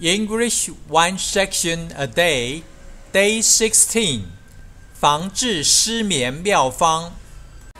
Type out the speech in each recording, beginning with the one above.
English one section a day, day 16. 防治失眠妙方.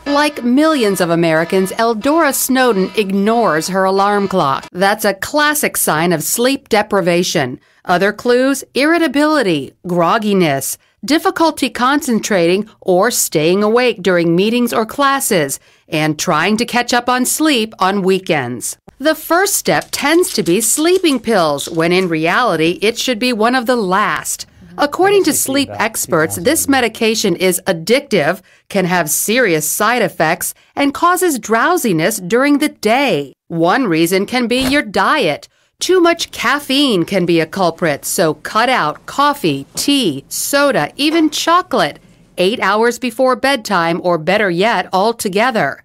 Like millions of Americans, Eldora Snowden ignores her alarm clock. That's a classic sign of sleep deprivation. Other clues irritability, grogginess, difficulty concentrating or staying awake during meetings or classes, and trying to catch up on sleep on weekends. The first step tends to be sleeping pills, when in reality, it should be one of the last. According to sleep experts, this medication is addictive, can have serious side effects, and causes drowsiness during the day. One reason can be your diet. Too much caffeine can be a culprit, so cut out coffee, tea, soda, even chocolate, eight hours before bedtime, or better yet, altogether.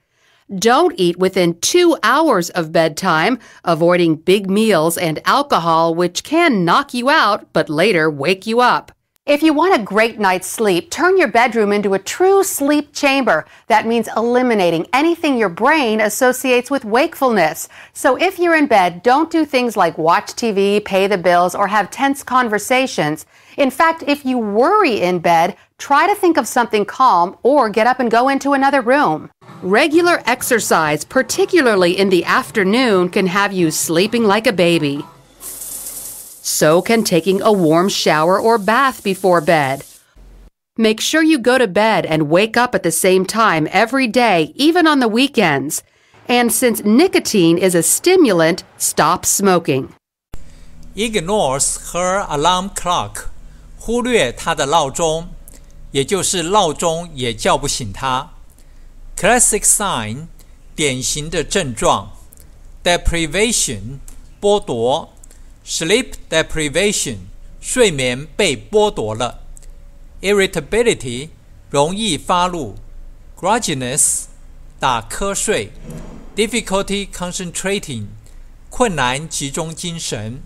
Don't eat within two hours of bedtime, avoiding big meals and alcohol, which can knock you out but later wake you up. If you want a great night's sleep, turn your bedroom into a true sleep chamber. That means eliminating anything your brain associates with wakefulness. So if you're in bed, don't do things like watch TV, pay the bills, or have tense conversations. In fact, if you worry in bed, try to think of something calm or get up and go into another room. Regular exercise, particularly in the afternoon, can have you sleeping like a baby. So can taking a warm shower or bath before bed. Make sure you go to bed and wake up at the same time every day, even on the weekends. And since nicotine is a stimulant, stop smoking. Ignores her alarm 忽略她的闹钟，也就是闹钟也叫不醒她。Classic sign 典型的症状，deprivation 剥夺，sleep deprivation 睡眠被剥夺了，irritability 容易发怒，grogginess 打瞌睡，difficulty concentrating 困难集中精神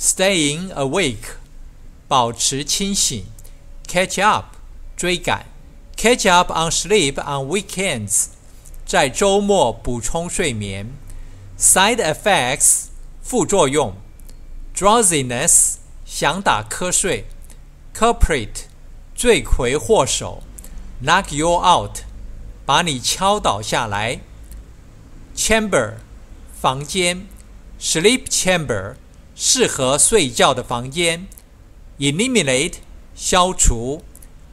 ，staying awake 保持清醒，catch up catch up on sleep on weekends，在周末补充睡眠，side effects 副作用，drowsiness 想打瞌睡，culprit 罪魁祸首，knock you out 把你敲倒下来，chamber 房间，sleep chamber 适合睡觉的房间，eliminate 消除。